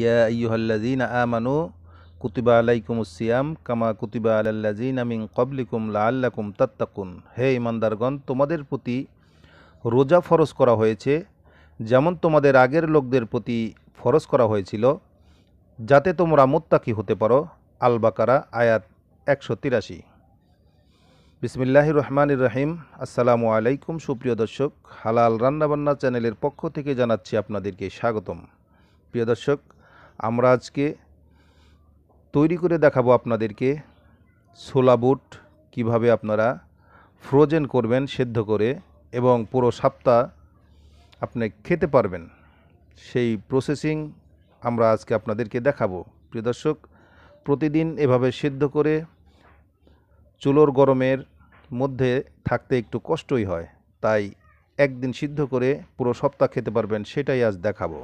ইয়া ইয়ুহাল্লাজিন আমানু কুতিবা আলাইকুমুসিয়াম কামা কুতিবা আলাল্লাজিন আমিন কবলিকুম লা তাত্তাকুন হে ইমানদারগণ তোমাদের প্রতি রোজা ফরজ করা হয়েছে যেমন তোমাদের আগের লোকদের প্রতি ফরজ করা হয়েছিল যাতে তোমরা মোত্তাকি হতে পারো আল বাকারা আয়াত একশো তিরাশি বিসমিল্লাহ রহমান রাহিম আসসালামু আলাইকুম সুপ্রিয় দর্শক হালাল রান্নাবান্না চ্যানেলের পক্ষ থেকে জানাচ্ছি আপনাদেরকে স্বাগতম প্রিয় দর্শক আমরা আজকে তৈরি করে দেখাবো আপনাদেরকে ছোলা বুট কীভাবে আপনারা ফ্রোজেন করবেন সেদ্ধ করে এবং পুরো সপ্তাহ আপনি খেতে পারবেন সেই প্রসেসিং আমরা আজকে আপনাদেরকে দেখাবো প্রিয় দর্শক প্রতিদিন এভাবে সেদ্ধ করে চুলোর গরমের মধ্যে থাকতে একটু কষ্টই হয় তাই একদিন সিদ্ধ করে পুরো সপ্তাহ খেতে পারবেন সেটাই আজ দেখাবো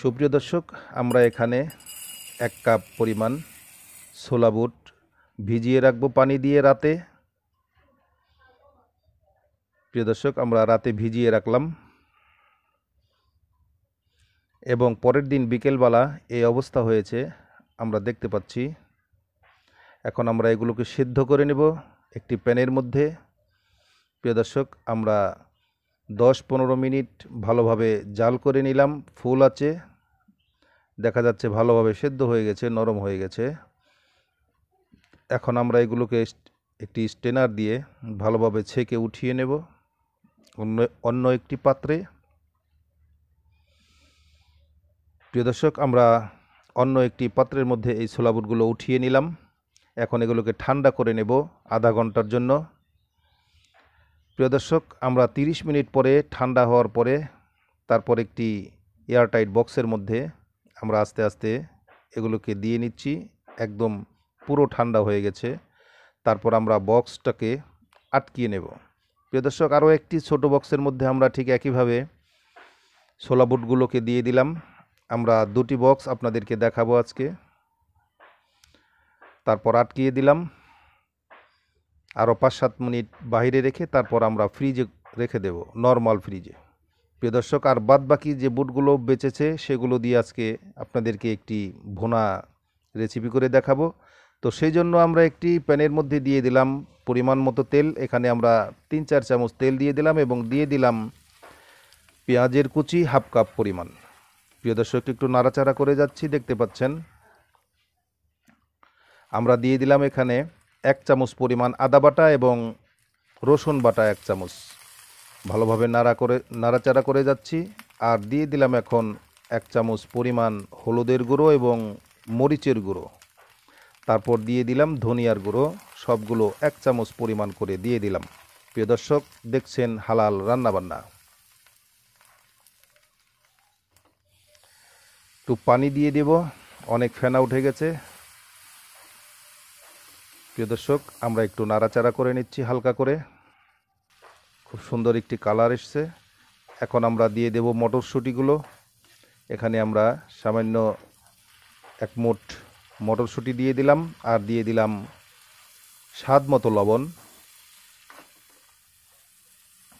সুপ্রিয় দর্শক আমরা এখানে এক কাপ পরিমাণ ছোলা বুট ভিজিয়ে রাখবো পানি দিয়ে রাতে প্রিয় দর্শক আমরা রাতে ভিজিয়ে রাখলাম এবং পরের দিন বিকেলবেলা এই অবস্থা হয়েছে আমরা দেখতে পাচ্ছি এখন আমরা এগুলোকে সিদ্ধ করে নেব একটি প্যানের মধ্যে প্রিয় দর্শক আমরা দশ পনেরো মিনিট ভালোভাবে জাল করে নিলাম ফুল আছে দেখা যাচ্ছে ভালোভাবে সেদ্ধ হয়ে গেছে নরম হয়ে গেছে এখন আমরা এগুলোকে একটি স্টেনার দিয়ে ভালোভাবে ছেঁকে উঠিয়ে নেব অন্য অন্য একটি পাত্রে প্রিয় দর্শক আমরা অন্য একটি পাত্রের মধ্যে এই ছোলাবুটগুলো বুটগুলো উঠিয়ে নিলাম এখন এগুলোকে ঠান্ডা করে নেব আধা ঘন্টার জন্য প্রিয় দর্শক আমরা 30 মিনিট পরে ঠান্ডা হওয়ার পরে তারপর একটি এয়ারটাইট বক্সের মধ্যে আমরা আস্তে আস্তে এগুলোকে দিয়ে নিচ্ছি একদম পুরো ঠান্ডা হয়ে গেছে তারপর আমরা বক্সটাকে আটকিয়ে নেব প্রিয় দর্শক আরও একটি ছোট বক্সের মধ্যে আমরা ঠিক একইভাবে সোলা বুটগুলোকে দিয়ে দিলাম আমরা দুটি বক্স আপনাদেরকে দেখাবো আজকে তারপর আটকিয়ে দিলাম আরও পাঁচ সাত মিনিট বাহিরে রেখে তারপর আমরা ফ্রিজে রেখে দেব নর্মাল ফ্রিজে প্রিয় দর্শক আর বাদ বাকি যে বুটগুলো বেঁচেছে সেগুলো দিয়ে আজকে আপনাদেরকে একটি ভোনা রেসিপি করে দেখাবো তো সেই জন্য আমরা একটি প্যানের মধ্যে দিয়ে দিলাম পরিমাণ মতো তেল এখানে আমরা তিন চার চামচ তেল দিয়ে দিলাম এবং দিয়ে দিলাম পেঁয়াজের কুচি হাফ কাপ পরিমাণ প্রিয় দর্শক একটু নাড়াচাড়া করে যাচ্ছি দেখতে পাচ্ছেন আমরা দিয়ে দিলাম এখানে এক চামচ পরিমাণ আদা বাটা এবং রসুন বাটা এক চামচ ভালোভাবে নাড়া করে নাড়াচাড়া করে যাচ্ছি আর দিয়ে দিলাম এখন এক চামচ পরিমাণ হলুদের গুঁড়ো এবং মরিচের গুঁড়ো তারপর দিয়ে দিলাম ধনিয়ার গুঁড়ো সবগুলো এক চামচ পরিমাণ করে দিয়ে দিলাম প্রিয় দর্শক দেখছেন হালাল রান্নাবান্না একটু পানি দিয়ে দেব অনেক ফেনা উঠে গেছে প্রিয় দর্শক আমরা একটু নাড়াচাড়া করে নিচ্ছি হালকা করে খুব সুন্দর একটি কালার এসছে এখন আমরা দিয়ে দেব মটরশুঁটিগুলো এখানে আমরা সামান্য এক মোট মটরশুঁটি দিয়ে দিলাম আর দিয়ে দিলাম স্বাদ মতো লবণ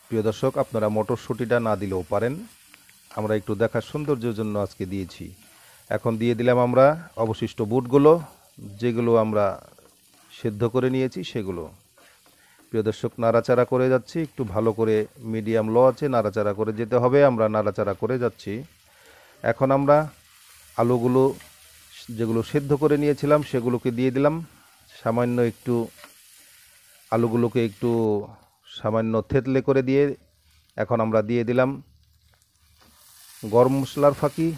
প্রিয় দর্শক আপনারা মটরশুঁটিটা না দিলেও পারেন আমরা একটু দেখার সৌন্দর্যের জন্য আজকে দিয়েছি এখন দিয়ে দিলাম আমরা অবশিষ্ট বুটগুলো যেগুলো আমরা সেদ্ধ করে নিয়েছি সেগুলো প্রিয় দর্শক নাড়াচাড়া করে যাচ্ছি একটু ভালো করে মিডিয়াম লো আছে নাড়াচাড়া করে যেতে হবে আমরা নাড়াচাড়া করে যাচ্ছি এখন আমরা আলুগুলো যেগুলো সেদ্ধ করে নিয়েছিলাম সেগুলোকে দিয়ে দিলাম সামান্য একটু আলুগুলোকে একটু সামান্য থেতলে করে দিয়ে এখন আমরা দিয়ে দিলাম গরম মশলার ফাঁকি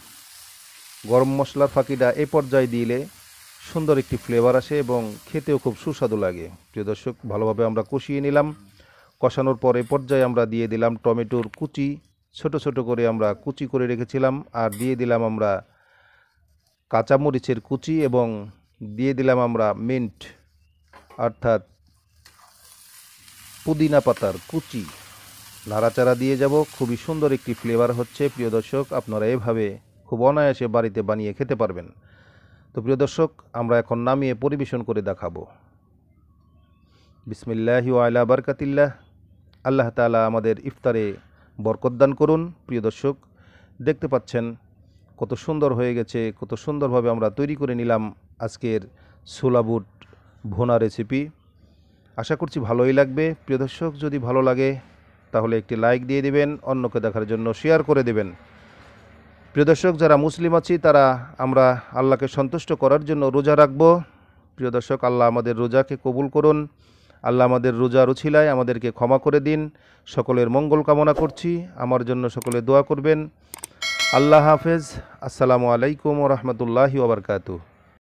গরম মশলার ফাঁকিটা এ পর্যায়ে দিলে সুন্দর একটি ফ্লেভার আসে এবং খেতেও খুব সুস্বাদু লাগে প্রিয় দর্শক ভালোভাবে আমরা কষিয়ে নিলাম কষানোর পরে পর্যায়ে আমরা দিয়ে দিলাম টমেটোর কুচি ছোট ছোট করে আমরা কুচি করে রেখেছিলাম আর দিয়ে দিলাম আমরা কাঁচামরিচের কুচি এবং দিয়ে দিলাম আমরা মিন্ট অর্থাৎ পুদিনা পাতার কুচি নাড়াচাড়া দিয়ে যাব খুবই সুন্দর একটি ফ্লেভার হচ্ছে প্রিয় দর্শক আপনারা এভাবে খুব অনায়াসে বাড়িতে বানিয়ে খেতে পারবেন তো প্রিয় দর্শক আমরা এখন নামিয়ে পরিবেশন করে দেখাবো বিসমিল্লাহি আলা বারকাতিল্লাহ আল্লাহ তালা আমাদের ইফতারে বরকদান করুন প্রিয় দর্শক দেখতে পাচ্ছেন কত সুন্দর হয়ে গেছে কত সুন্দরভাবে আমরা তৈরি করে নিলাম আজকের সোলাবুট ভোনা রেসিপি আশা করছি ভালোই লাগবে প্রিয় দর্শক যদি ভালো লাগে তাহলে একটি লাইক দিয়ে দেবেন অন্যকে দেখার জন্য শেয়ার করে দেবেন প্রিয় দর্শক যারা মুসলিম আছি তারা আমরা আল্লাহকে সন্তুষ্ট করার জন্য রোজা রাখব প্রিয় দর্শক আল্লাহ আমাদের রোজাকে কবুল করুন আল্লাহ আমাদের রোজা রুচিলায় আমাদেরকে ক্ষমা করে দিন সকলের মঙ্গল কামনা করছি আমার জন্য সকলে দোয়া করবেন আল্লাহ হাফেজ আসসালামু আলাইকুম রহমতুল্লাহি ওবরকাতু